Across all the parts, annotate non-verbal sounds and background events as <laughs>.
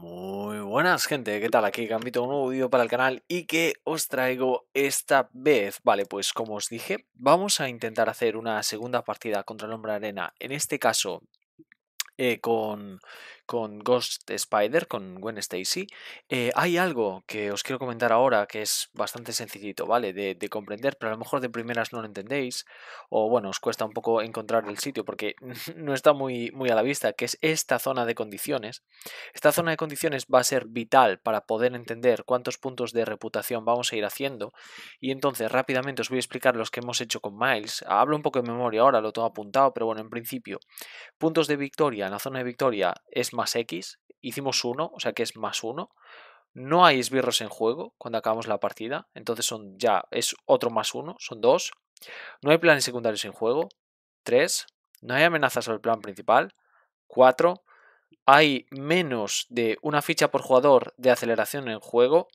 Muy buenas gente, ¿qué tal? Aquí Campito, un nuevo vídeo para el canal y que os traigo esta vez. Vale, pues como os dije, vamos a intentar hacer una segunda partida contra el Hombre Arena, en este caso eh, con, con Ghost Spider, con Gwen Stacy, eh, hay algo que os quiero comentar ahora que es bastante sencillito, ¿vale? De, comprender, pero a lo mejor de primeras no lo entendéis, o bueno, os cuesta un poco encontrar el sitio porque <laughs> no está muy, muy a la vista, que es esta zona de condiciones. Esta zona de condiciones va a ser vital para poder entender cuántos puntos de reputación vamos a ir haciendo, y entonces rápidamente os voy a explicar los que hemos hecho con Miles. Hablo un poco de memoria ahora, lo tengo apuntado, pero bueno, en principio, puntos de victoria en la zona de victoria es más X, hicimos uno o sea que es más uno No hay esbirros en juego cuando acabamos la partida, entonces son ya es otro más uno son dos No hay planes secundarios en juego, 3. No hay amenazas sobre el plan principal, 4. Hay menos de una ficha por jugador de aceleración en juego.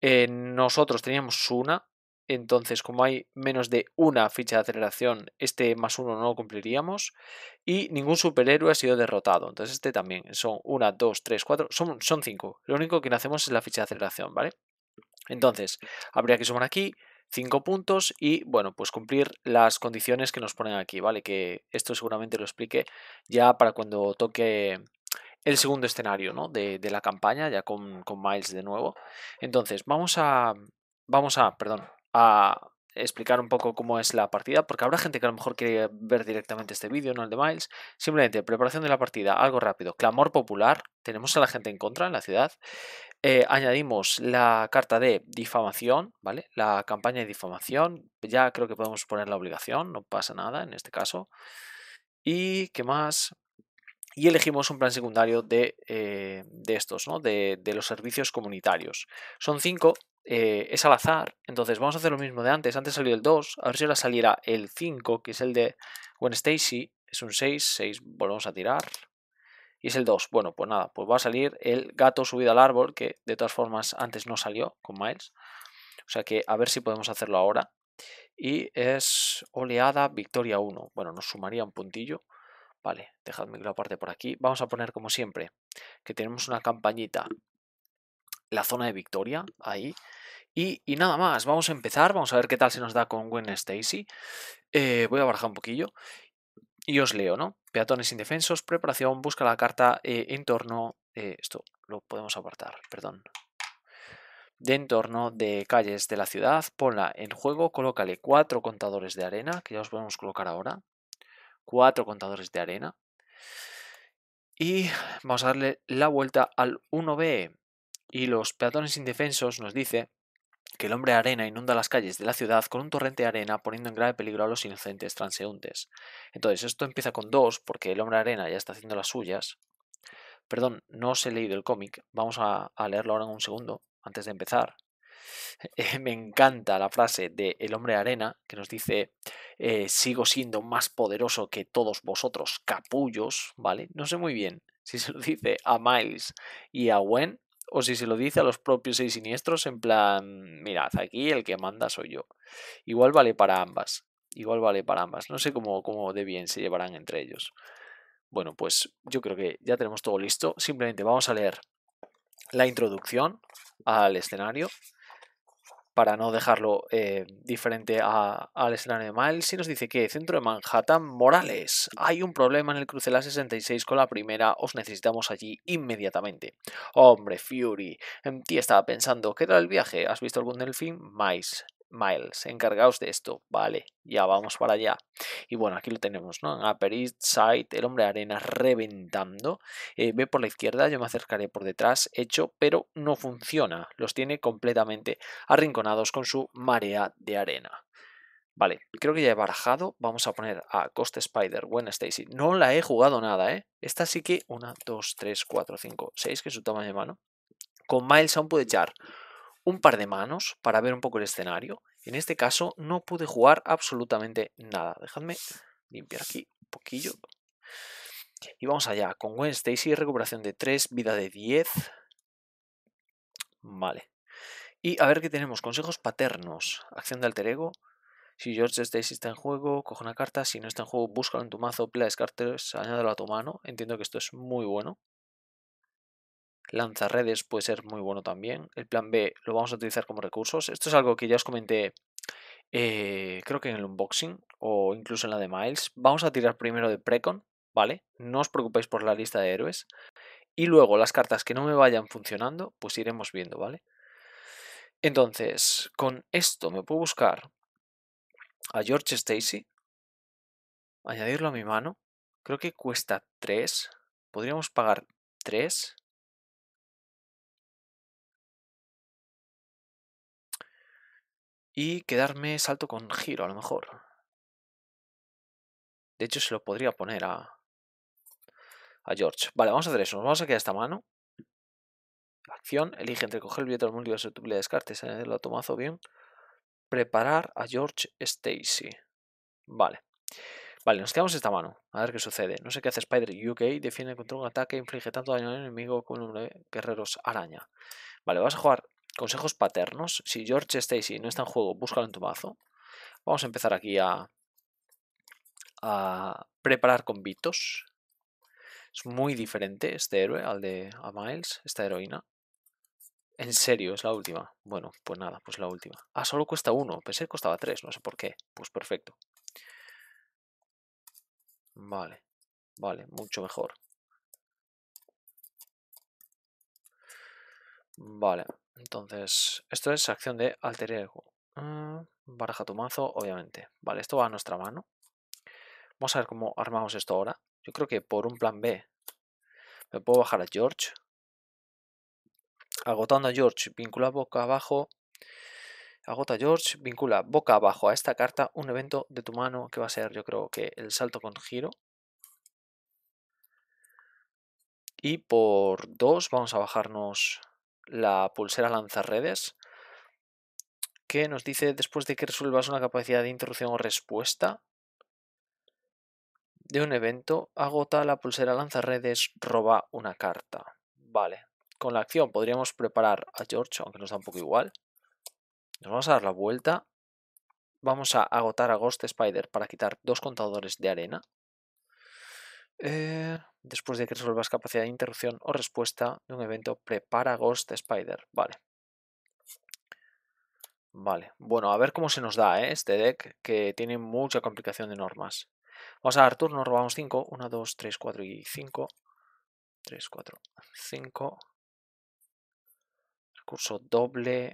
Eh, nosotros teníamos una, entonces como hay menos de una ficha de aceleración, este más uno no cumpliríamos. Y ningún superhéroe ha sido derrotado, entonces este también son una, dos, tres, cuatro, son, son cinco. Lo único que hacemos es la ficha de aceleración, ¿vale? Entonces, habría que sumar aquí cinco puntos y, bueno, pues cumplir las condiciones que nos ponen aquí, ¿vale? Que esto seguramente lo explique ya para cuando toque el segundo escenario, ¿no? De, la campaña, ya con, con Miles de nuevo. Entonces, vamos a... Vamos a, perdón, a explicar un poco cómo es la partida, porque habrá gente que a lo mejor quiere ver directamente este vídeo, no el de Miles. Simplemente preparación de la partida, algo rápido. Clamor popular, tenemos a la gente en contra en la ciudad. Eh, añadimos la carta de difamación, ¿vale? La campaña de difamación, ya creo que podemos poner la obligación, no pasa nada en este caso. ¿Y qué más? y elegimos un plan secundario de, eh, estos, ¿no? de, de, los servicios comunitarios. Son cinco, eh, es al azar. Entonces vamos a hacer lo mismo de antes. Antes salió el 2, a ver si ahora saliera el 5, que es el de Gwen Stacy. Es un 6, 6 volvemos a tirar. Y es el 2. Bueno, pues nada, pues va a salir el gato subido al árbol, que de todas formas antes no salió con Miles. O sea que a ver si podemos hacerlo ahora. Y es oleada victoria 1. Bueno, nos sumaría un puntillo. Vale, dejadme que parte por aquí. Vamos a poner como siempre que tenemos una campañita la zona de victoria ahí. Y, nada más, vamos a empezar, vamos a ver qué tal se nos da con Gwen Stacy. Eh, voy a barajar un poquillo y os leo, ¿no? Peatones indefensos, preparación, busca la carta eh, En torno, eh, esto lo podemos apartar, perdón. De entorno de calles de la ciudad, ponla en juego, colócale cuatro contadores de arena, que ya os podemos colocar ahora. Cuatro contadores de arena. Y vamos a darle la vuelta al 1B y los peatones indefensos nos dice que el hombre arena inunda las calles de la ciudad con un torrente de arena poniendo en grave peligro a los inocentes transeúntes. Entonces, esto empieza con dos porque el hombre arena ya está haciendo las suyas. Perdón, no os he leído el cómic, vamos a, leerlo ahora en un segundo, antes de empezar. <laughs> me encanta la frase de El hombre arena que nos dice eh, sigo siendo más poderoso que todos vosotros capullos, ¿vale? No sé muy bien si se lo dice a Miles y a Gwen o si se lo dice a los propios seis siniestros en plan, mirad, aquí el que manda soy yo. Igual vale para ambas, igual vale para ambas. No sé cómo, cómo de bien se llevarán entre ellos. Bueno, pues yo creo que ya tenemos todo listo. Simplemente vamos a leer la introducción al escenario para no dejarlo eh, diferente a, al escenario de Miles, y nos dice que centro de Manhattan, Morales, hay un problema en el cruce de la 66 con la primera, os necesitamos allí inmediatamente. Hombre, Fury, en em, ti estaba pensando, ¿qué tal el viaje? ¿Has visto algún delfín? Miles, Miles, encargaos de esto, vale, ya vamos para allá. Y bueno, aquí lo tenemos, ¿no? En Upper el hombre de arena reventando. Eh, ve por la izquierda, yo me acercaré por detrás, hecho, pero no funciona. Los tiene completamente arrinconados con su marea de arena. Vale, creo que ya he barajado. Vamos a poner a Cost Spider, Gwen Stacy. No la he jugado nada, ¿eh? Esta sí que... 1, 2, 3, 4, 5, 6, que es su toma de mano. Con Miles aún puede echar un par de manos para ver un poco el escenario. En este caso no pude jugar absolutamente nada. Dejadme limpiar aquí un poquillo. Y vamos allá, con Gwen Stacy, recuperación de 3, vida de 10. Vale. Y a ver qué tenemos, consejos paternos, acción de alter ego. Si George Stacy está en juego, coge una carta. Si no está en juego, búscalo en tu mazo, pila descartes, añádalo a tu mano. Entiendo que esto es muy bueno redes puede ser muy bueno también. El plan B lo vamos a utilizar como recursos. Esto es algo que ya os comenté, eh, creo que en el unboxing o incluso en la de Miles. Vamos a tirar primero de Precon, ¿vale? No os preocupéis por la lista de héroes. Y luego las cartas que no me vayan funcionando, pues iremos viendo, ¿vale? Entonces, con esto me puedo buscar a George Stacy, añadirlo a mi mano. Creo que cuesta 3. Podríamos pagar 3 Y quedarme salto con giro, a lo mejor. De hecho, se lo podría poner a, a George. Vale, vamos a hacer eso. Nos vamos a quedar esta mano. Acción. Elige entre coger el billete del múltiple de descartes. se eh, el tomazo bien. Preparar a George Stacy. Vale. Vale, nos quedamos esta mano. A ver qué sucede. No sé qué hace Spider UK. Defiende contra un ataque. Inflige tanto daño al enemigo como un guerreros araña. Vale, vas a jugar consejos paternos. Si George Stacy no está en juego, búscalo en tu mazo. Vamos a empezar aquí a, a preparar convitos. Es muy diferente este héroe al de a Miles, esta heroína. En serio, es la última. Bueno, pues nada, pues la última. Ah, solo cuesta uno. Pensé que costaba tres, no sé por qué. Pues perfecto. Vale, vale, mucho mejor. Vale, entonces, esto es acción de alter ego. Ah, baraja tu mazo, obviamente. Vale, esto va a nuestra mano. Vamos a ver cómo armamos esto ahora. Yo creo que por un plan B me puedo bajar a George. Agotando a George, vincula boca abajo. Agota a George, vincula boca abajo a esta carta un evento de tu mano que va a ser, yo creo que el salto con giro. Y por dos vamos a bajarnos la pulsera redes que nos dice después de que resuelvas una capacidad de interrupción o respuesta de un evento, agota la pulsera redes roba una carta. Vale, con la acción podríamos preparar a George, aunque nos da un poco igual. Nos vamos a dar la vuelta. Vamos a agotar a Ghost Spider para quitar dos contadores de arena. Eh, después de que resuelvas capacidad de interrupción o respuesta de un evento, prepara Ghost Spider. Vale. Vale. Bueno, a ver cómo se nos da ¿eh? este deck, que tiene mucha complicación de normas. Vamos a dar turno, robamos 5. 1, 2, 3, 4 y 5. 3, 4, 5. Recurso doble.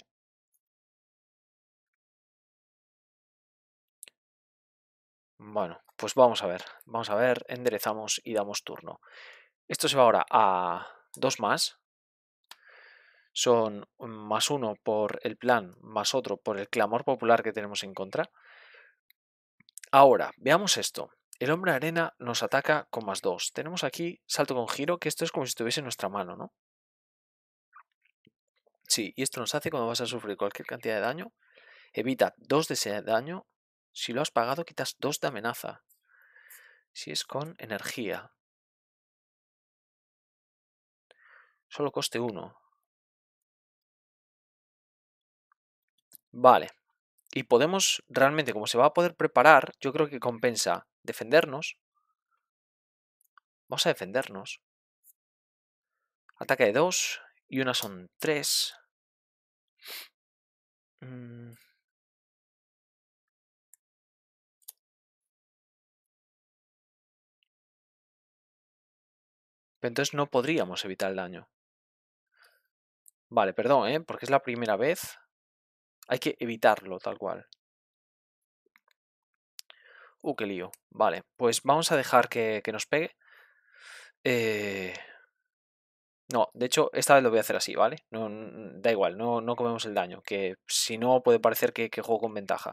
Bueno. Pues vamos a ver, vamos a ver, enderezamos y damos turno. Esto se va ahora a dos más. Son más uno por el plan, más otro por el clamor popular que tenemos en contra. Ahora, veamos esto. El hombre arena nos ataca con más dos. Tenemos aquí salto con giro, que esto es como si estuviese en nuestra mano, ¿no? Sí, y esto nos hace cuando vas a sufrir cualquier cantidad de daño. Evita dos de ese daño. Si lo has pagado, quitas dos de amenaza si es con energía. Solo coste uno. Vale. Y podemos realmente, como se va a poder preparar, yo creo que compensa defendernos. Vamos a defendernos. Ataque de dos y una son tres. Mm. Entonces no podríamos evitar el daño. Vale, perdón, ¿eh? porque es la primera vez. Hay que evitarlo tal cual. Uh, qué lío. Vale, pues vamos a dejar que, nos pegue. Eh... No, de hecho, esta vez lo voy a hacer así, ¿vale? No, da igual, no, no comemos el daño, que si no puede parecer que juego con ventaja.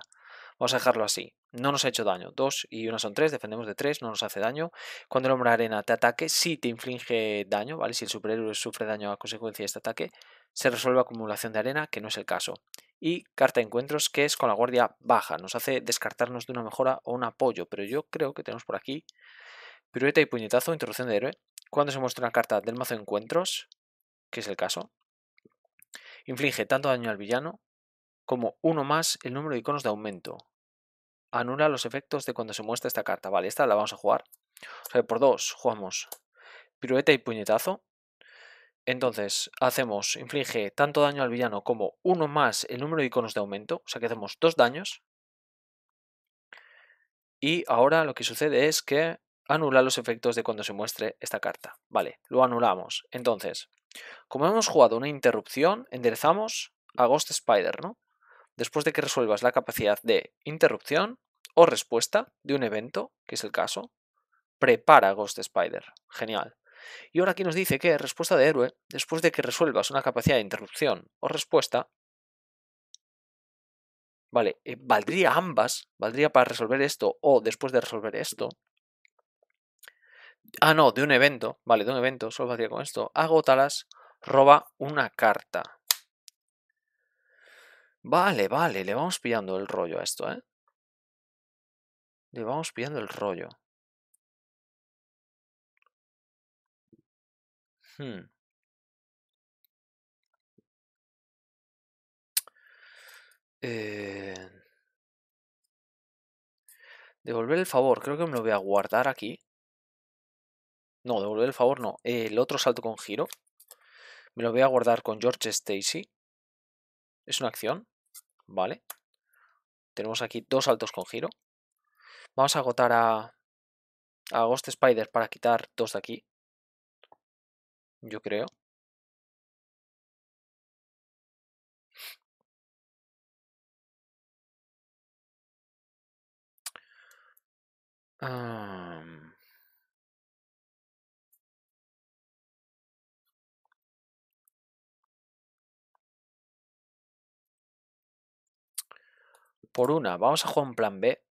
Vamos a dejarlo así. No nos ha hecho daño. Dos y una son tres, defendemos de tres, no nos hace daño. Cuando el hombre arena te ataque, si sí te inflige daño, ¿vale? Si el superhéroe sufre daño a consecuencia de este ataque, se resuelve acumulación de arena, que no es el caso. Y carta de encuentros, que es con la guardia baja. Nos hace descartarnos de una mejora o un apoyo, pero yo creo que tenemos por aquí pirueta y puñetazo, interrupción de héroe. Cuando se muestra una carta del mazo de encuentros, que es el caso, inflige tanto daño al villano como uno más el número de iconos de aumento anula los efectos de cuando se muestre esta carta. Vale, esta la vamos a jugar. O sea, por dos jugamos pirueta y puñetazo. Entonces hacemos, inflige tanto daño al villano como uno más el número de iconos de aumento. O sea que hacemos dos daños. Y ahora lo que sucede es que anula los efectos de cuando se muestre esta carta. Vale, lo anulamos. Entonces, como hemos jugado una interrupción, enderezamos a Ghost Spider, ¿no? después de que resuelvas la capacidad de interrupción o respuesta de un evento, que es el caso, prepara Ghost Spider. Genial. Y ahora aquí nos dice que respuesta de héroe, después de que resuelvas una capacidad de interrupción o respuesta, vale, eh, valdría ambas, valdría para resolver esto o después de resolver esto. Ah, no, de un evento, vale, de un evento, solo valdría con esto. Agótalas, roba una carta. Vale, vale, le vamos pillando el rollo a esto, ¿eh? Le vamos pillando el rollo. Hmm. Eh, devolver el favor, creo que me lo voy a guardar aquí. No, devolver el favor no. El otro salto con giro. Me lo voy a guardar con George Stacy. Es una acción. ¿vale? Tenemos aquí dos saltos con giro. Vamos a agotar a, a Ghost Spider para quitar dos de aquí. Yo creo. por una. Vamos a jugar un plan B.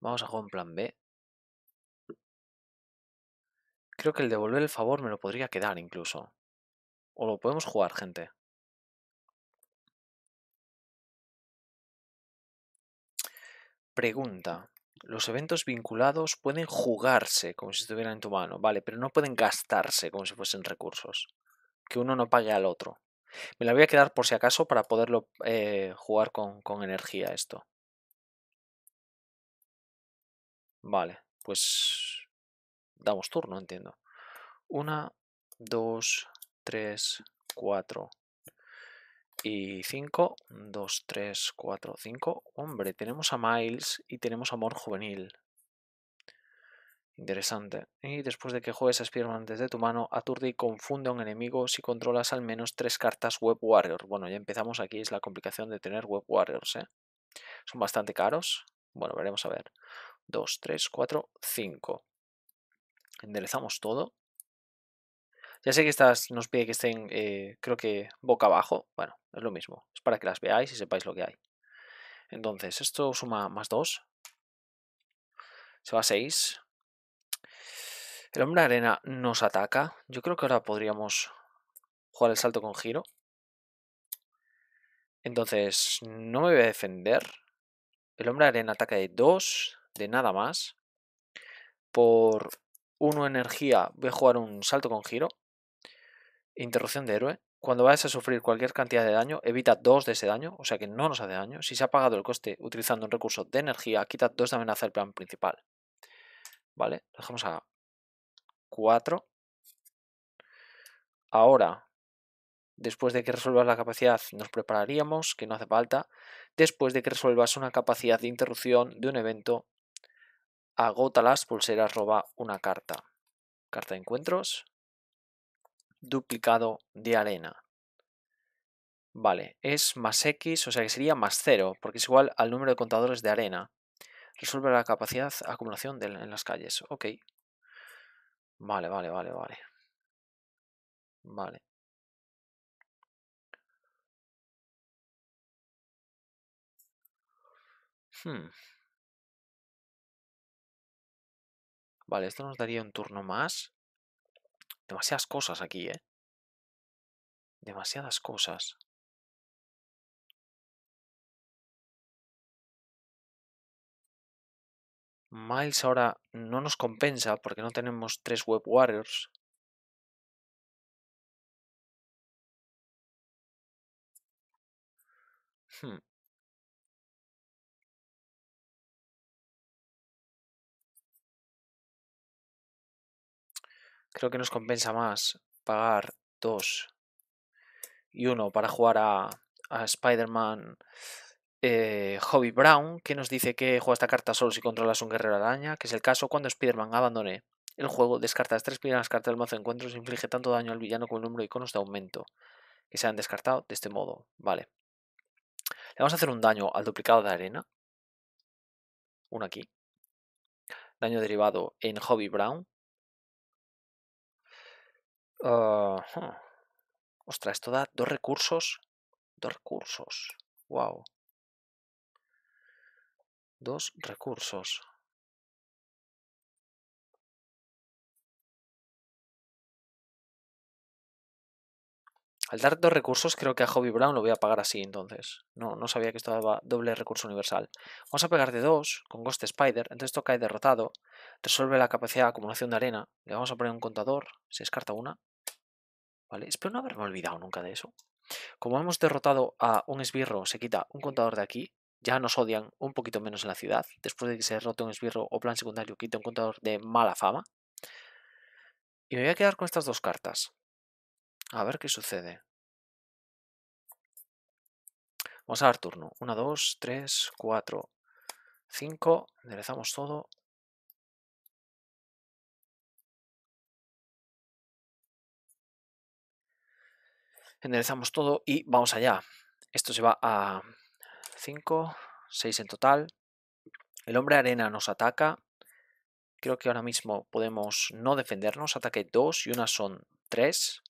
Vamos a jugar un plan B. Creo que el devolver el favor me lo podría quedar incluso. O lo podemos jugar, gente. Pregunta. Los eventos vinculados pueden jugarse como si estuvieran en tu mano, vale, pero no pueden gastarse como si fuesen recursos. Que uno no pague al otro. Me la voy a quedar por si acaso para poderlo eh, jugar con energía esto. Vale, pues damos turno, entiendo. Una, dos, tres, cuatro, y 5, 2, 3, 4, 5. Hombre, tenemos a Miles y tenemos amor juvenil. Interesante. Y después de que juegues a Spearman antes desde tu mano, aturde y confunde a un enemigo si controlas al menos 3 cartas Web Warrior. Bueno, ya empezamos aquí, es la complicación de tener Web Warriors, ¿eh? Son bastante caros. Bueno, veremos a ver. 2, 3, 4, 5. Enderezamos todo. Ya sé que estas nos pide que estén, eh, creo que boca abajo. Bueno, es lo mismo. Es para que las veáis y sepáis lo que hay. Entonces, esto suma más 2. Se va a 6. El hombre arena nos ataca. Yo creo que ahora podríamos jugar el salto con giro. Entonces, no me voy a defender. El hombre arena ataca de 2, de nada más. Por 1 energía voy a jugar un salto con giro. Interrupción de héroe. Cuando vayas a sufrir cualquier cantidad de daño, evita 2 de ese daño, o sea que no nos hace daño. Si se ha pagado el coste utilizando un recurso de energía, quita 2 de amenaza del plan principal. ¿Vale? Dejamos a 4. Ahora, después de que resuelvas la capacidad, nos prepararíamos, que no hace falta. Después de que resuelvas una capacidad de interrupción de un evento, agota las pulseras, roba una carta. Carta de encuentros duplicado de arena. Vale, es más x, o sea que sería más 0, porque es igual al número de contadores de arena. Resuelve la capacidad acumulación en las calles. Ok. Vale, vale, vale, vale. Vale. Hmm. Vale, esto nos daría un turno más. Demasiadas cosas aquí, ¿eh? Demasiadas cosas. Miles ahora no nos compensa porque no tenemos tres Web Warriors. Hmm. Creo que nos compensa más pagar 2 y 1 para jugar a, Spider-Man eh, Hobby Brown, que nos dice que juega esta carta solo si controlas un guerrero araña, que es el caso cuando Spider-Man abandone el juego, descartas tres las cartas del mazo de encuentros e inflige tanto daño al villano como el número de iconos de aumento que se han descartado de este modo. Vale. Le vamos a hacer un daño al duplicado de arena. Uno aquí. Daño derivado en Hobby Brown. Ostras, esto da dos recursos. Dos recursos. Wow. Dos recursos. Al dar dos recursos, creo que a Hobby Brown lo voy a pagar así, entonces. No, no sabía que esto daba doble recurso universal. Vamos a pegar de dos con Ghost Spider. Entonces esto cae derrotado. Resuelve la capacidad de acumulación de arena. Le vamos a poner un contador. Se descarta una. Espero no haberme olvidado nunca de eso. Como hemos derrotado a un esbirro, se quita un contador de aquí. Ya nos odian un poquito menos en la ciudad. Después de que se derrote un esbirro o plan secundario, quita un contador de mala fama. Y me voy a quedar con estas dos cartas. A ver qué sucede. Vamos a dar turno. 1, 2, 3, 4, 5. Enderezamos todo. Enderezamos todo y vamos allá. Esto se va a 5, 6 en total. El hombre arena nos ataca. Creo que ahora mismo podemos no defendernos. Ataque 2 y una son 3.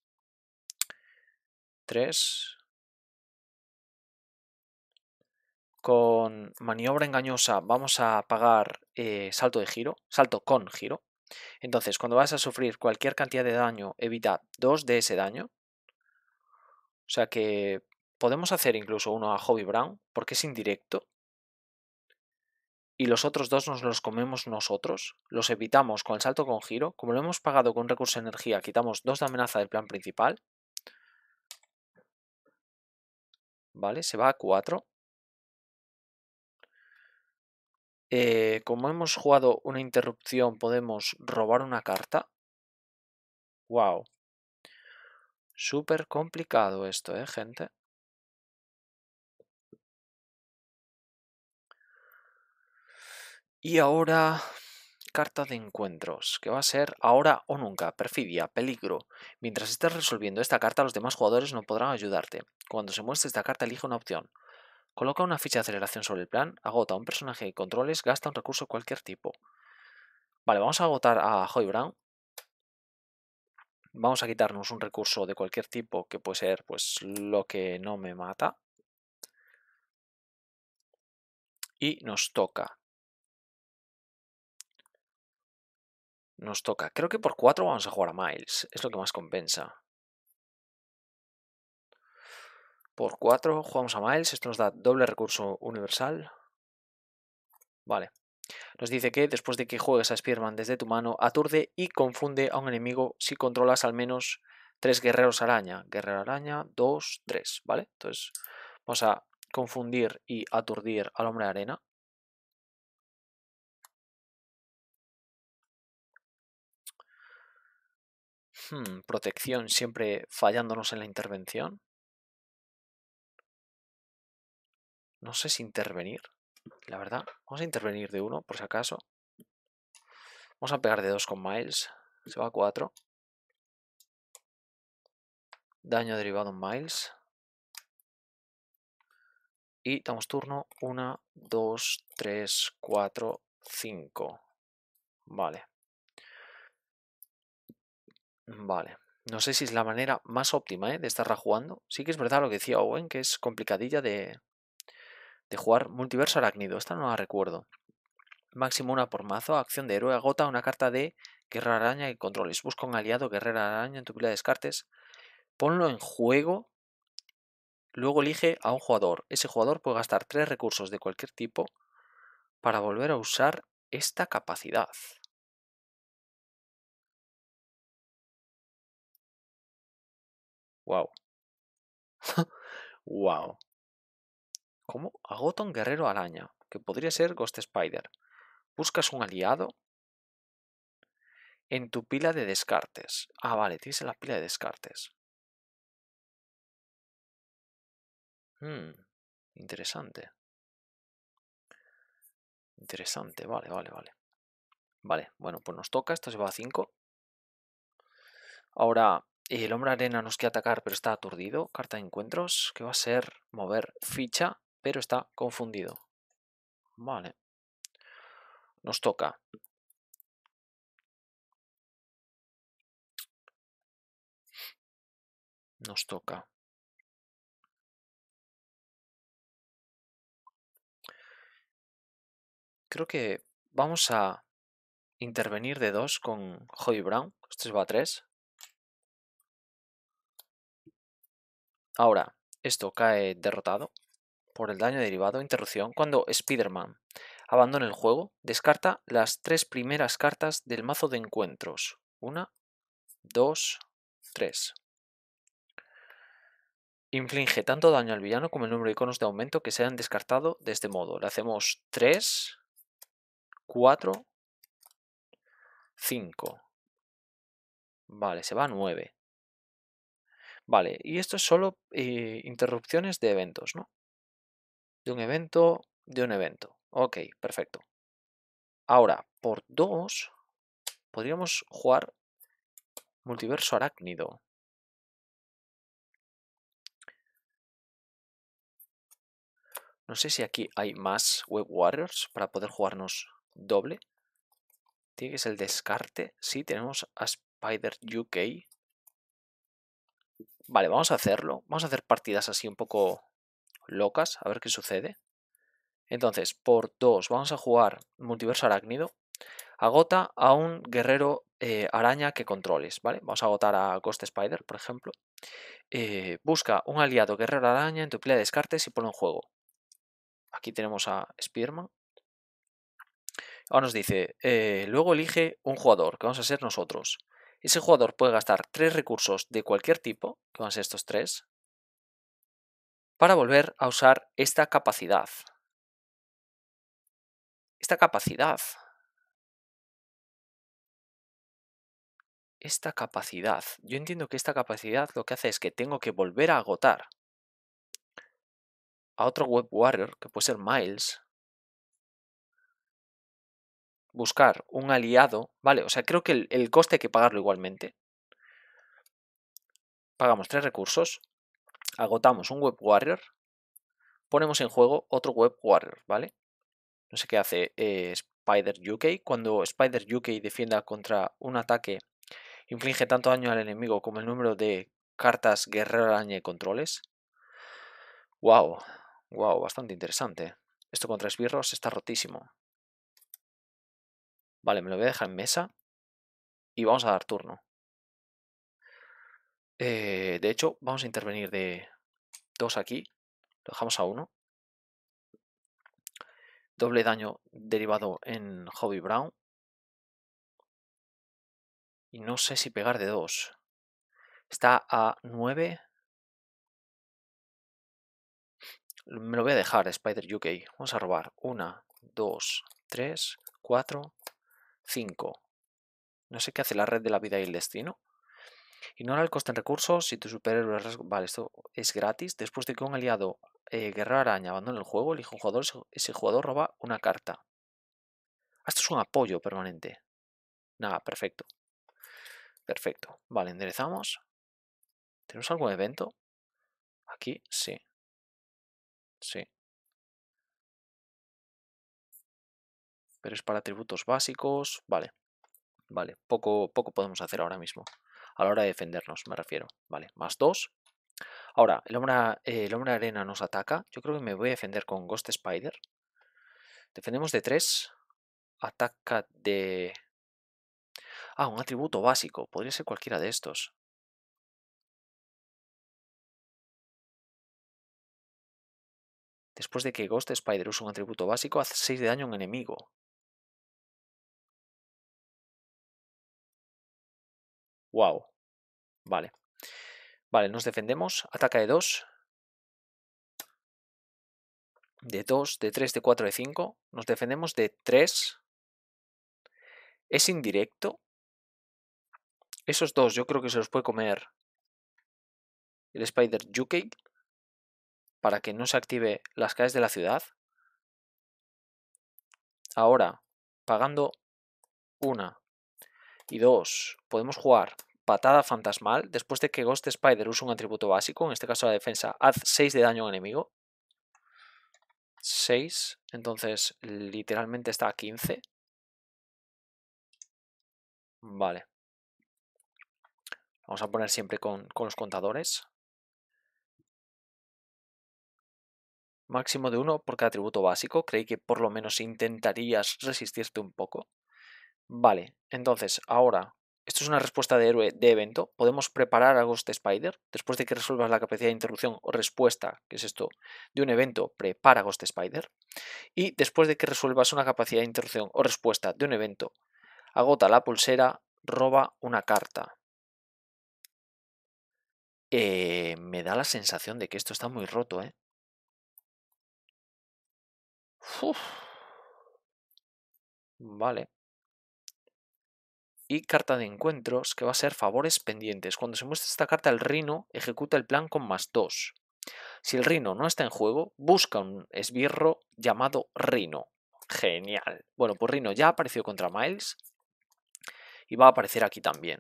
3. Con maniobra engañosa vamos a pagar eh, salto de giro, salto con giro. Entonces, cuando vas a sufrir cualquier cantidad de daño, evita 2 de ese daño. O sea que podemos hacer incluso uno a Hobby Brown porque es indirecto. Y los otros dos nos los comemos nosotros, los evitamos con el salto con giro. Como lo hemos pagado con recurso de energía, quitamos dos de amenaza del plan principal. Vale, se va a cuatro. Eh, como hemos jugado una interrupción, podemos robar una carta. Wow. Súper complicado esto, ¿eh, gente? Y ahora, carta de encuentros, que va a ser ahora o nunca, perfidia, peligro. Mientras estés resolviendo esta carta, los demás jugadores no podrán ayudarte. Cuando se muestre esta carta, elige una opción. Coloca una ficha de aceleración sobre el plan, agota un personaje y controles, gasta un recurso de cualquier tipo. Vale, vamos a agotar a Hoy Brown vamos a quitarnos un recurso de cualquier tipo que puede ser pues lo que no me mata. Y nos toca. Nos toca. Creo que por 4 vamos a jugar a Miles. Es lo que más compensa. Por 4 jugamos a Miles. Esto nos da doble recurso universal. Vale. Nos dice que después de que juegues a Spearman desde tu mano, aturde y confunde a un enemigo si controlas al menos tres guerreros araña. Guerrero araña, dos, tres, ¿vale? Entonces vamos a confundir y aturdir al hombre de arena. Hmm, protección siempre fallándonos en la intervención. No sé si intervenir la verdad. Vamos a intervenir de uno por si acaso. Vamos a pegar de dos con Miles. Se va a cuatro Daño derivado en Miles. Y damos turno 1, 2, 3, 4, 5. Vale. Vale. No sé si es la manera más óptima ¿eh? de estarla jugando. Sí que es verdad lo que decía Owen, que es complicadilla de, de jugar Multiverso Arácnido. Esta no la recuerdo. Máximo una por mazo, acción de héroe, agota una carta de Guerrera Araña y controles. Busca un aliado Guerrera Araña en tu pila de descartes. Ponlo en juego. Luego elige a un jugador. Ese jugador puede gastar tres recursos de cualquier tipo para volver a usar esta capacidad. Wow. wow. <laughs> ¿Cómo? Agota un guerrero araña, que podría ser Ghost Spider. ¿Buscas un aliado? En tu pila de descartes. Ah, vale, tienes en la pila de descartes. Hmm, interesante. Interesante, vale, vale, vale. Vale, bueno, pues nos toca, esto se va a 5. Ahora, el hombre arena nos quiere atacar, pero está aturdido. Carta de encuentros, que va a ser mover ficha pero está confundido. Vale. Nos toca. Nos toca. Creo que vamos a intervenir de dos con Joy Brown. Este va a tres. Ahora, esto cae derrotado por el daño derivado interrupción cuando Spider-Man abandona el juego, descarta las tres primeras cartas del mazo de encuentros. Una, dos, tres. Inflige tanto daño al villano como el número de iconos de aumento que se hayan descartado de este modo. Le hacemos 3, 4, 5. Vale, se va a 9. Vale, y esto es solo eh, interrupciones de eventos, ¿no? de un evento, de un evento. Ok, perfecto. Ahora, por 2, podríamos jugar multiverso arácnido. No sé si aquí hay más web warriors para poder jugarnos doble. Tiene que ser el descarte. Sí, tenemos a Spider UK. Vale, vamos a hacerlo. Vamos a hacer partidas así un poco locas, a ver qué sucede. Entonces, por 2 vamos a jugar multiverso arácnido. Agota a un guerrero eh, araña que controles, ¿vale? Vamos a agotar a Ghost Spider, por ejemplo. Eh, busca un aliado guerrero araña en tu pila de descartes y ponlo en juego. Aquí tenemos a Spearman. Ahora nos dice, eh, luego elige un jugador, que vamos a ser nosotros. Ese jugador puede gastar tres recursos de cualquier tipo, que van a ser estos tres, para volver a usar esta capacidad. Esta capacidad. Esta capacidad. Yo entiendo que esta capacidad lo que hace es que tengo que volver a agotar a otro web warrior, que puede ser Miles, buscar un aliado, ¿vale? O sea, creo que el, coste hay que pagarlo igualmente. Pagamos tres recursos agotamos un web warrior, ponemos en juego otro web warrior, ¿vale? No sé qué hace eh, Spider UK. Cuando Spider UK defienda contra un ataque, inflige tanto daño al enemigo como el número de cartas guerrero araña y controles. Wow, wow, bastante interesante. Esto contra esbirros está rotísimo. Vale, me lo voy a dejar en mesa. Y vamos a dar turno. Eh, de hecho, vamos a intervenir de 2 aquí. Lo dejamos a 1. Doble daño derivado en Hobby Brown. Y no sé si pegar de 2. Está a 9. Me lo voy a dejar, Spider UK. Vamos a robar. 1, 2, 3, 4, 5. No sé qué hace la red de la vida y el destino. Ignora el coste en recursos si tu superhéroe... Vale, esto es gratis. Después de que un aliado eh, Araña abandone el juego, elige un jugador, ese jugador roba una carta. Ah, esto es un apoyo permanente. Nada, perfecto. Perfecto. Vale, enderezamos. ¿Tenemos algún evento? Aquí, sí. Sí. Pero es para atributos básicos. Vale. Vale, poco, poco podemos hacer ahora mismo a la hora de defendernos, me refiero, ¿vale? Más 2. Ahora, el hombre, de arena nos ataca. Yo creo que me voy a defender con Ghost Spider. Defendemos de 3. Ataca de... Ah, un atributo básico. Podría ser cualquiera de estos. Después de que Ghost Spider usa un atributo básico, hace 6 de daño a un enemigo. Wow. Vale. Vale, nos defendemos. Ataca de 2. De 2, de 3, de 4, de 5. Nos defendemos de 3. Es indirecto. Esos dos yo creo que se los puede comer el Spider UK para que no se active las calles de la ciudad. Ahora, pagando una y dos, podemos jugar patada fantasmal después de que Ghost Spider use un atributo básico, en este caso la defensa, haz 6 de daño al enemigo. 6, entonces literalmente está a 15. Vale. Vamos a poner siempre con, con los contadores. Máximo de 1 por cada atributo básico. Creí que por lo menos intentarías resistirte un poco. Vale, entonces ahora, esto es una respuesta de héroe de evento. Podemos preparar a Ghost Spider. Después de que resuelvas la capacidad de interrupción o respuesta, que es esto, de un evento, prepara Ghost Spider. Y después de que resuelvas una capacidad de interrupción o respuesta de un evento, agota la pulsera, roba una carta. Eh, me da la sensación de que esto está muy roto, ¿eh? Vale y carta de encuentros que va a ser favores pendientes. Cuando se muestra esta carta, el rino ejecuta el plan con más 2. Si el rino no está en juego, busca un esbirro llamado rino. Genial. Bueno, pues rino ya apareció contra Miles y va a aparecer aquí también.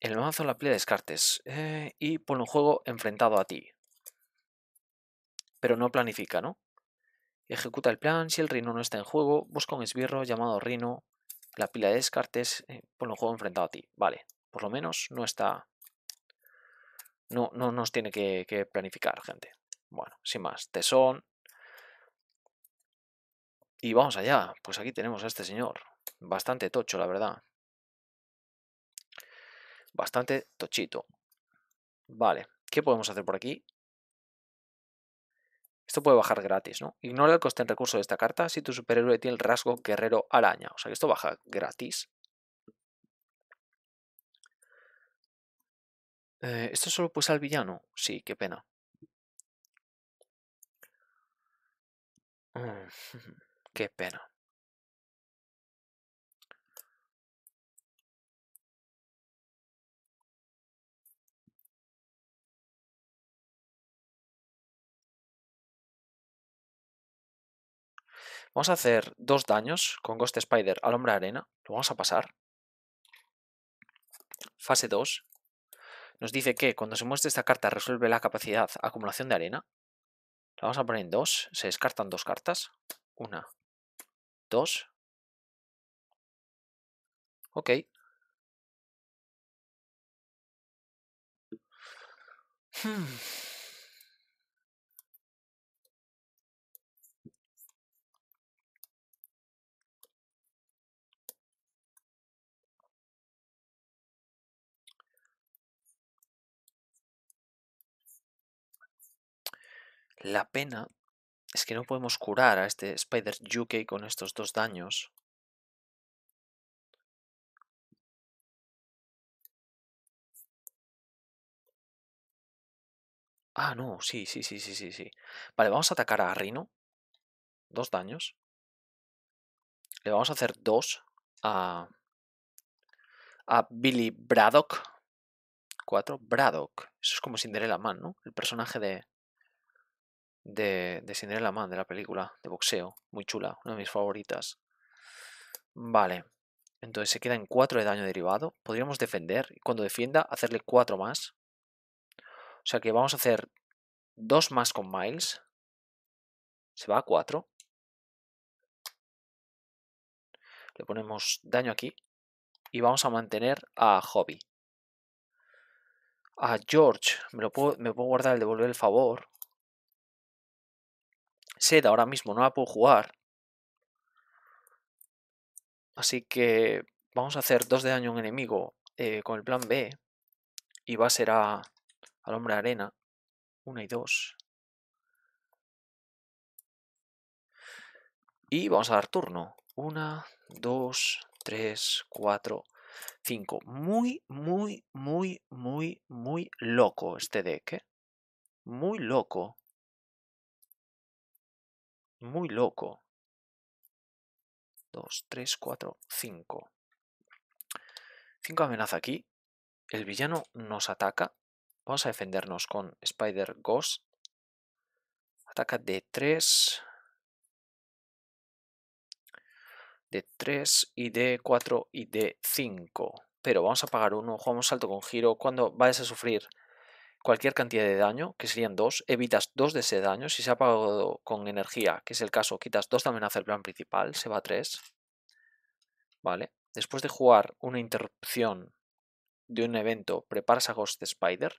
El mazo la playa descartes eh, y pone un juego enfrentado a ti. Pero no planifica, ¿no? Ejecuta el plan, si el rino no está en juego, busca un esbirro llamado rino la pila de descartes eh, por lo un juego enfrentado a ti. Vale, por lo menos no está... No, no nos tiene que, que planificar, gente. Bueno, sin más, tesón. Y vamos allá. Pues aquí tenemos a este señor. Bastante tocho, la verdad. Bastante tochito. Vale, ¿qué podemos hacer por aquí? Esto puede bajar gratis, ¿no? Ignora el coste en recurso de esta carta si tu superhéroe tiene el rasgo guerrero araña. O sea que esto baja gratis. Eh, ¿Esto solo pues al villano? Sí, qué pena. Mm, <laughs> qué pena. Vamos a hacer dos daños con Ghost Spider al hombre arena. Lo vamos a pasar. Fase 2. Nos dice que cuando se muestre esta carta resuelve la capacidad acumulación de arena. La vamos a poner en dos. Se descartan dos cartas. Una. Dos. Ok. Hmm. La pena es que no podemos curar a este Spider UK con estos dos daños. Ah, no, sí, sí, sí, sí, sí, sí. Vale, vamos a atacar a Rino. Dos daños. Le vamos a hacer dos a... A Billy Braddock. Cuatro. Braddock. Eso es como Cinderella Man, ¿no? El personaje de de, de Cinderella Man, de la película de boxeo. Muy chula, una de mis favoritas. Vale, entonces se queda en 4 de daño derivado. Podríamos defender y cuando defienda hacerle 4 más. O sea que vamos a hacer 2 más con Miles. Se va a 4. Le ponemos daño aquí. Y vamos a mantener a Hobby. A George me, lo puedo, me puedo guardar el devolver el favor. SED ahora mismo no la puedo jugar. Así que vamos a hacer dos de daño a un enemigo eh, con el plan B. Y va a ser a, al hombre arena. una y dos Y vamos a dar turno. una, dos, tres cuatro, cinco Muy, muy, muy, muy, muy loco este deck. que ¿eh? Muy loco muy loco. 2, 3, 4, 5. 5 amenaza aquí. El villano nos ataca. Vamos a defendernos con Spider Ghost. Ataca de 3. De 3 y de 4 y de 5. Pero vamos a pagar uno. Jugamos salto con giro. Cuando vayas a sufrir cualquier cantidad de daño, que serían 2, evitas 2 de ese daño. Si se ha pagado con energía, que es el caso, quitas dos de amenaza del plan principal, se va a 3. ¿Vale? Después de jugar una interrupción de un evento, preparas a Ghost Spider.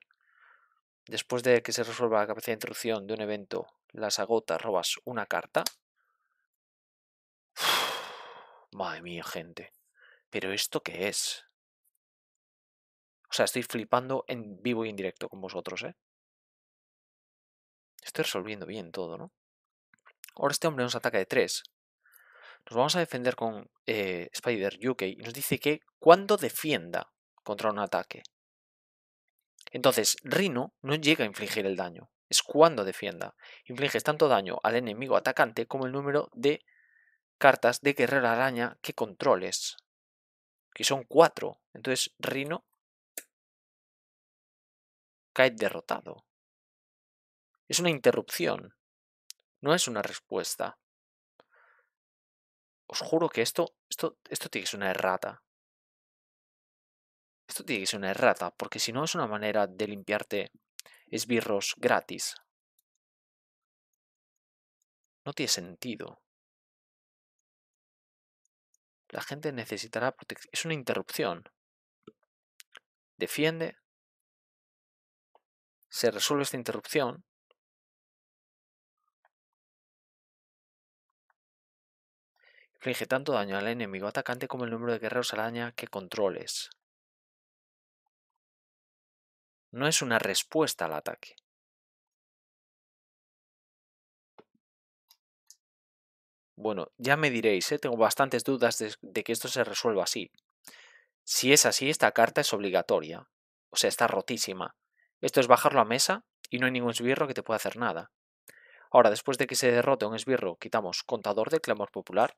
Después de que se resuelva la capacidad de interrupción de un evento, las agotas, robas una carta. madre mía, gente. ¿Pero esto qué es? O sea, estoy flipando en vivo y en directo con vosotros, ¿eh? Estoy resolviendo bien todo, ¿no? Ahora este hombre nos ataca de 3. Nos vamos a defender con eh, Spider UK y nos dice que cuando defienda contra un ataque. Entonces, Rino no llega a infligir el daño. Es cuando defienda. Infliges tanto daño al enemigo atacante como el número de cartas de guerrero araña que controles. Que son 4. Entonces, Rino cae derrotado. Es una interrupción, no es una respuesta. Os juro que esto, esto, esto tiene que ser una errata. Esto tiene que ser una errata, porque si no es una manera de limpiarte esbirros gratis. No tiene sentido. La gente necesitará protección. Es una interrupción. Defiende se resuelve esta interrupción, inflige tanto daño al enemigo atacante como el número de guerreros araña que controles. No es una respuesta al ataque. Bueno, ya me diréis, ¿eh? tengo bastantes dudas de que esto se resuelva así. Si es así, esta carta es obligatoria. O sea, está rotísima. Esto es bajarlo a mesa y no hay ningún esbirro que te pueda hacer nada. Ahora, después de que se derrote un esbirro, quitamos contador de clamor popular.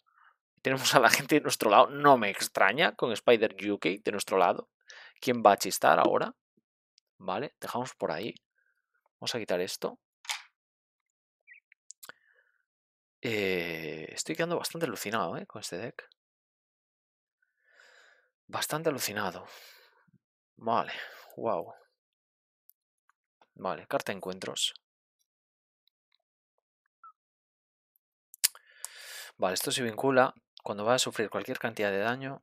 Tenemos a la gente de nuestro lado, no me extraña, con Spider UK de nuestro lado. ¿Quién va a chistar ahora? Vale, dejamos por ahí. Vamos a quitar esto. Eh, estoy quedando bastante alucinado eh, con este deck. Bastante alucinado. Vale, wow. Vale, carta encuentros. Vale, esto se vincula cuando va a sufrir cualquier cantidad de daño,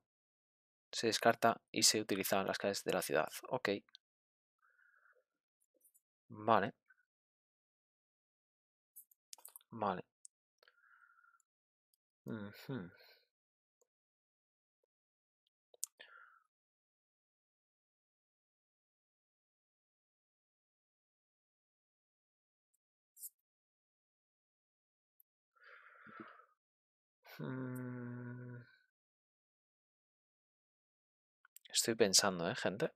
se descarta y se utiliza en las calles de la ciudad. Ok. Vale. Vale. Mm. Estoy pensando, ¿eh, gente?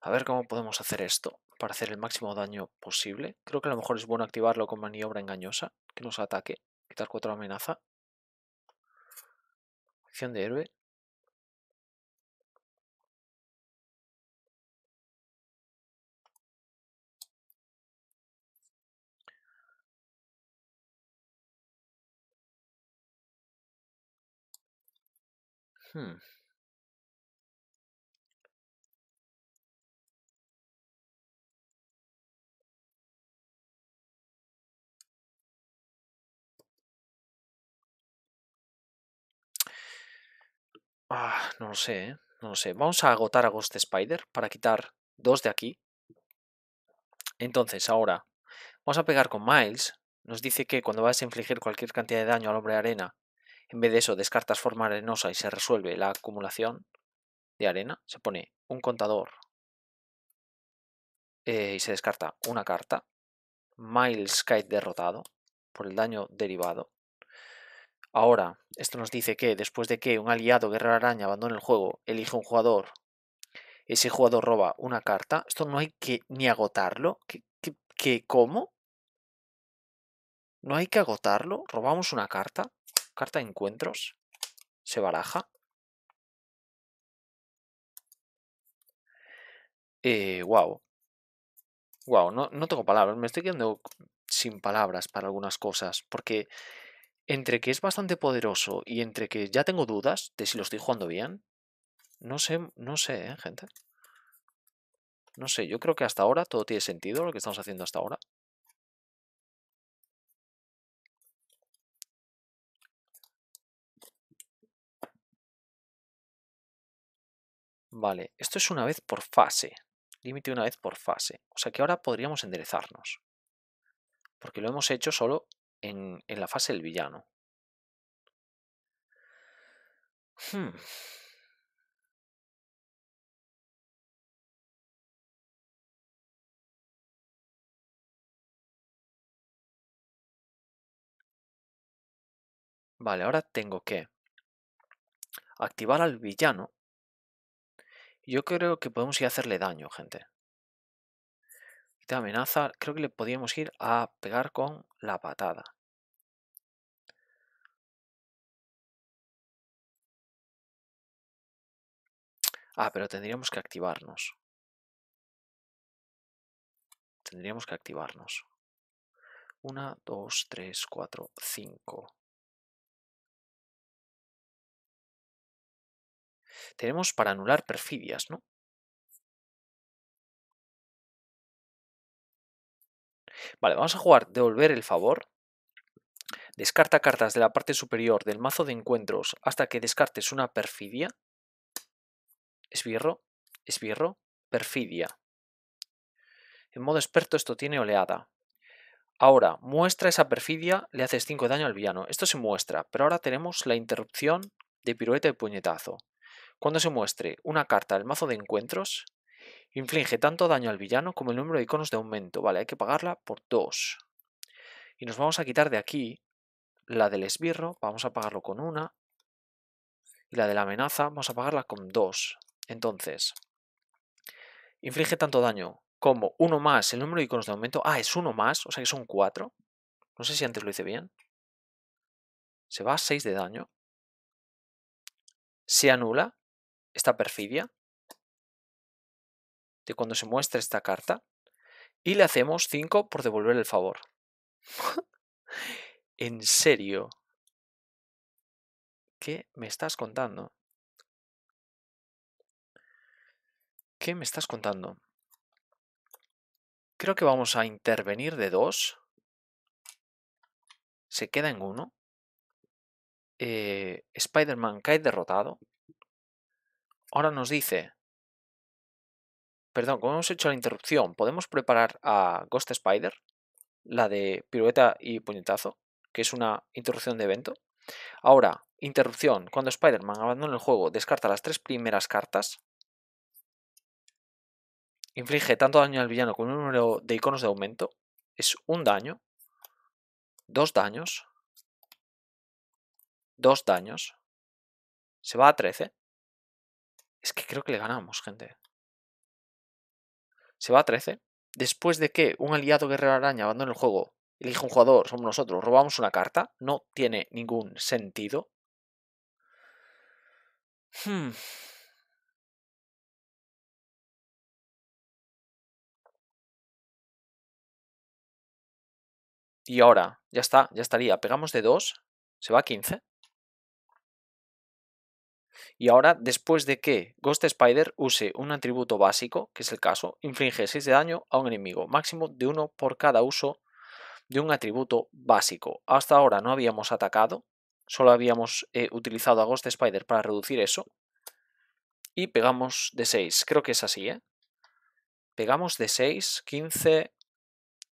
A ver cómo podemos hacer esto para hacer el máximo daño posible. Creo que a lo mejor es bueno activarlo con maniobra engañosa, que nos ataque, quitar cuatro amenaza. Acción de héroe, Hmm. Ah, no lo sé, ¿eh? no lo sé. Vamos a agotar a Ghost Spider para quitar dos de aquí. Entonces, ahora, vamos a pegar con Miles. Nos dice que cuando vas a infligir cualquier cantidad de daño al hombre de arena en vez de eso, descartas forma arenosa y se resuelve la acumulación de arena. Se pone un contador eh, y se descarta una carta. Miles Kite derrotado por el daño derivado. Ahora, esto nos dice que después de que un aliado guerrero araña abandone el juego, elige un jugador, ese jugador roba una carta. Esto no hay que ni agotarlo. qué cómo? ¿No hay que agotarlo? ¿Robamos una carta? Carta de encuentros. Se baraja. Eh, wow. Wow, no, no tengo palabras. Me estoy quedando sin palabras para algunas cosas. Porque entre que es bastante poderoso y entre que ya tengo dudas de si lo estoy jugando bien, no sé, no sé, ¿eh, gente. No sé, yo creo que hasta ahora todo tiene sentido lo que estamos haciendo hasta ahora. Vale, esto es una vez por fase. Límite una vez por fase. O sea que ahora podríamos enderezarnos. Porque lo hemos hecho solo en, la fase del villano. Hmm. Vale, ahora tengo que activar al villano yo creo que podemos ir a hacerle daño, gente. Quita amenaza. Creo que le podríamos ir a pegar con la patada. Ah, pero tendríamos que activarnos. Tendríamos que activarnos. Una, dos, tres, cuatro, cinco. tenemos para anular perfidias, ¿no? Vale, vamos a jugar devolver el favor. Descarta cartas de la parte superior del mazo de encuentros hasta que descartes una perfidia. Esbirro, esbirro, perfidia. En modo experto esto tiene oleada. Ahora, muestra esa perfidia, le haces 5 daño al villano. Esto se muestra, pero ahora tenemos la interrupción de pirueta de puñetazo. Cuando se muestre una carta del mazo de encuentros, inflige tanto daño al villano como el número de iconos de aumento. Vale, hay que pagarla por 2. Y nos vamos a quitar de aquí la del esbirro, vamos a pagarlo con una. Y la de la amenaza, vamos a pagarla con dos. Entonces, inflige tanto daño como uno más el número de iconos de aumento. Ah, es uno más, o sea que son 4. No sé si antes lo hice bien. Se va a 6 de daño. Se anula esta perfidia de cuando se muestra esta carta y le hacemos 5 por devolver el favor. <laughs> ¿En serio? ¿Qué me estás contando? ¿Qué me estás contando? Creo que vamos a intervenir de 2. Se queda en 1. Eh, Spider-Man cae derrotado ahora nos dice, perdón, como hemos hecho la interrupción, ¿podemos preparar a Ghost Spider? La de pirueta y puñetazo, que es una interrupción de evento. Ahora, interrupción, cuando Spider-Man abandona el juego, descarta las tres primeras cartas. Inflige tanto daño al villano con un número de iconos de aumento. Es un daño. Dos daños. Dos daños. Se va a 13. Es que creo que le ganamos, gente. Se va a 13. Después de que un aliado guerrero araña abandone el juego, elige un jugador, somos nosotros, robamos una carta. No tiene ningún sentido. Hmm. Y ahora, ya está, ya estaría. Pegamos de 2, se va a 15. Y ahora, después de que Ghost Spider use un atributo básico, que es el caso, inflige 6 de daño a un enemigo, máximo de 1 por cada uso de un atributo básico. Hasta ahora no habíamos atacado, solo habíamos eh, utilizado a Ghost Spider para reducir eso. Y pegamos de 6, creo que es así, ¿eh? Pegamos de 6, 15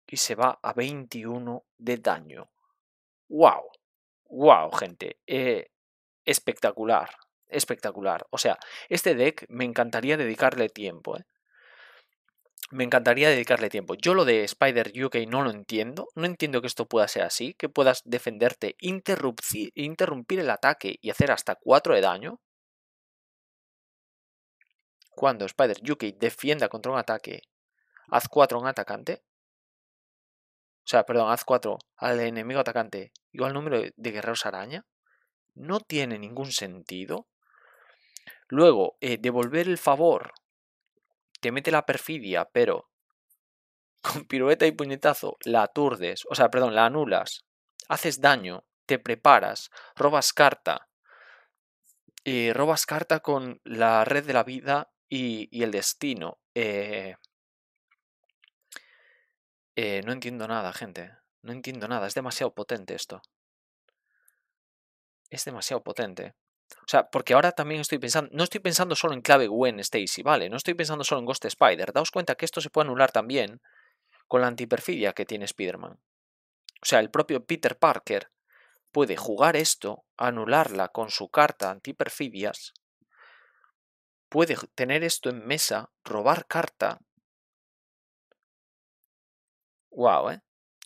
y se va a 21 de daño. ¡Wow! ¡Wow, gente! Eh, espectacular espectacular. O sea, este deck me encantaría dedicarle tiempo. ¿eh? Me encantaría dedicarle tiempo. Yo lo de Spider UK no lo entiendo. No entiendo que esto pueda ser así, que puedas defenderte, interrumpir el ataque y hacer hasta 4 de daño. Cuando Spider UK defienda contra un ataque, haz 4 a un atacante. O sea, perdón, haz 4 al enemigo atacante igual número de guerreros araña. No tiene ningún sentido. Luego, eh, devolver el favor. Te mete la perfidia, pero con pirueta y puñetazo la aturdes, o sea, perdón, la anulas, haces daño, te preparas, robas carta, y eh, robas carta con la red de la vida y, el destino. Eh no entiendo nada, gente. No entiendo nada. Es demasiado potente esto. Es demasiado potente. O sea, porque ahora también estoy pensando, no estoy pensando solo en clave Gwen Stacy, ¿vale? No estoy pensando solo en Ghost Spider. Daos cuenta que esto se puede anular también con la antiperfidia que tiene Spider-Man. O sea, el propio Peter Parker puede jugar esto, anularla con su carta antiperfidias, puede tener esto en mesa, robar carta. Wow, ¿eh?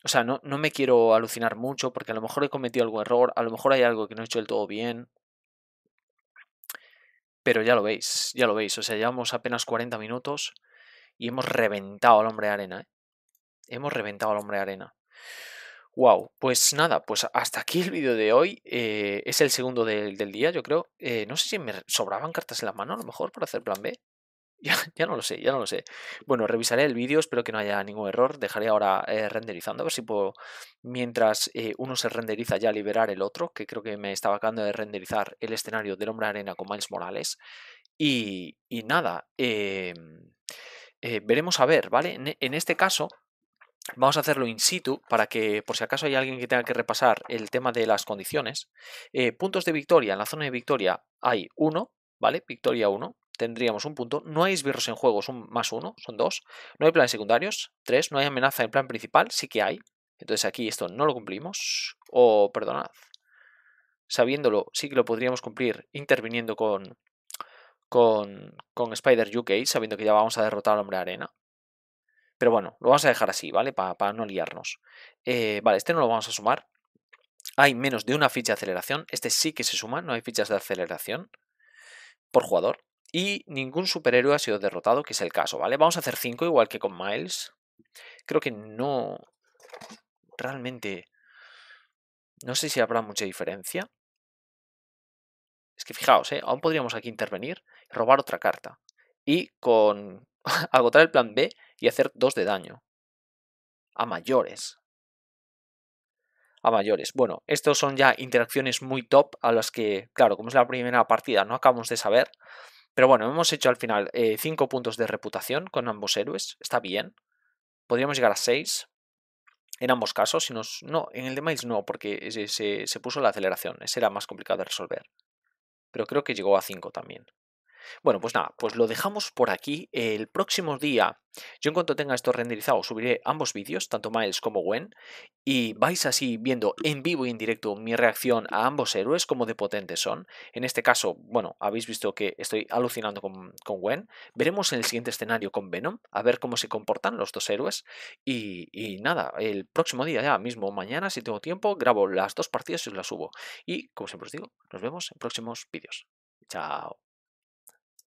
O sea, no, no me quiero alucinar mucho porque a lo mejor he cometido algún error, a lo mejor hay algo que no he hecho del todo bien, pero ya lo veis, ya lo veis. O sea, llevamos apenas 40 minutos y hemos reventado al hombre de arena. ¿eh? Hemos reventado al hombre de arena. Wow, pues nada, pues hasta aquí el vídeo de hoy. Eh, es el segundo del, día, yo creo. Eh, no sé si me sobraban cartas en la mano, a lo mejor, para hacer plan B. <laughs> Ya, no lo sé, ya no lo sé. Bueno, revisaré el vídeo, espero que no haya ningún error. Dejaré ahora eh, renderizando, a ver si puedo, mientras eh, uno se renderiza, ya liberar el otro, que creo que me estaba acabando de renderizar el escenario del hombre arena con Miles Morales. Y, nada, eh, veremos a ver, ¿vale? en, este caso, Vamos a hacerlo in situ para que, por si acaso hay alguien que tenga que repasar el tema de las condiciones. puntos de victoria. En la zona de victoria hay uno, ¿vale? Victoria 1 tendríamos un punto. No hay esbirros en juego, son más uno, son dos. No hay planes secundarios, tres. No hay amenaza en plan principal, sí que hay. Entonces aquí esto no lo cumplimos. O, perdonad, sabiéndolo, sí que lo podríamos cumplir interviniendo con, con, con Spider UK, sabiendo que ya vamos a derrotar al hombre arena. Pero bueno, lo vamos a dejar así, ¿vale? Para no liarnos. Eh, vale, este no lo vamos a sumar. Hay menos de una ficha de aceleración. Este sí que se suma, no hay fichas de aceleración por jugador y ningún superhéroe ha sido derrotado, que es el caso, ¿vale? Vamos a hacer 5 igual que con Miles. Creo que no... Realmente... No sé si habrá mucha diferencia. Es que fijaos, ¿eh? aún podríamos aquí intervenir, y robar otra carta. Y con <laughs> agotar el plan B y hacer 2 de daño. A mayores. A mayores. Bueno, estos son ya interacciones muy top a las que, claro, como es la primera partida, no acabamos de saber. Pero bueno, hemos hecho al final 5 eh, puntos de reputación con ambos héroes. Está bien. Podríamos llegar a 6. En ambos casos, si nos... no, en el de Miles no, porque se, se puso la aceleración. Ese era más complicado de resolver. Pero creo que llegó a 5 también. Bueno, pues nada, pues lo dejamos por aquí. El próximo día, yo en cuanto tenga esto renderizado, subiré ambos vídeos, tanto Miles como Gwen, y vais así viendo en vivo y en directo mi reacción a ambos héroes, como de potentes son. En este caso, bueno, habéis visto que estoy alucinando con, con Gwen. Veremos en el siguiente escenario con Venom, a ver cómo se comportan los dos héroes. Y, y nada, el próximo día, ya mismo mañana, si tengo tiempo, grabo las dos partidas y os las subo. Y, como siempre os digo, nos vemos en próximos vídeos. Chao.